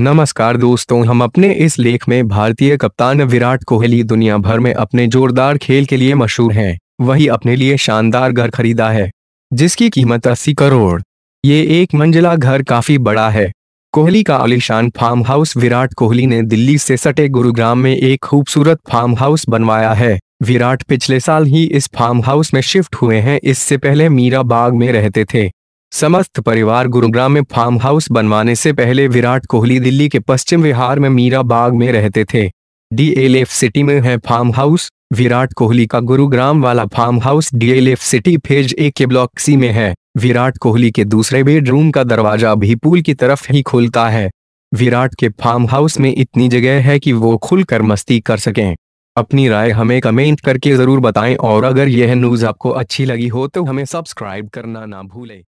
नमस्कार दोस्तों हम अपने इस लेख में भारतीय कप्तान विराट कोहली दुनिया भर में अपने जोरदार खेल के लिए मशहूर हैं वही अपने लिए शानदार घर खरीदा है जिसकी कीमत 80 करोड़ ये एक मंजिला घर काफी बड़ा है कोहली का आलिशान फार्म हाउस विराट कोहली ने दिल्ली से सटे गुरुग्राम में एक खूबसूरत फार्म हाउस बनवाया है विराट पिछले साल ही इस फार्म हाउस में शिफ्ट हुए हैं इससे पहले मीरा बाग में रहते थे समस्त परिवार गुरुग्राम में फार्म हाउस बनवाने से पहले विराट कोहली दिल्ली के पश्चिम विहार में मीरा बाग में रहते थे डीएलएफ सिटी में है फार्म हाउस विराट कोहली का गुरुग्राम वाला farm house DLF city phase A के ब्लॉक सी में है विराट कोहली के दूसरे बेडरूम का दरवाजा भी पूल की तरफ ही खुलता है विराट के फार्म हाउस में इतनी जगह है कि वो खुलकर मस्ती कर सकें अपनी राय हमें कमेंट करके जरूर बताएं और अगर यह न्यूज़ आपको अच्छी लगी हो तो हमें सब्सक्राइब करना ना भूलें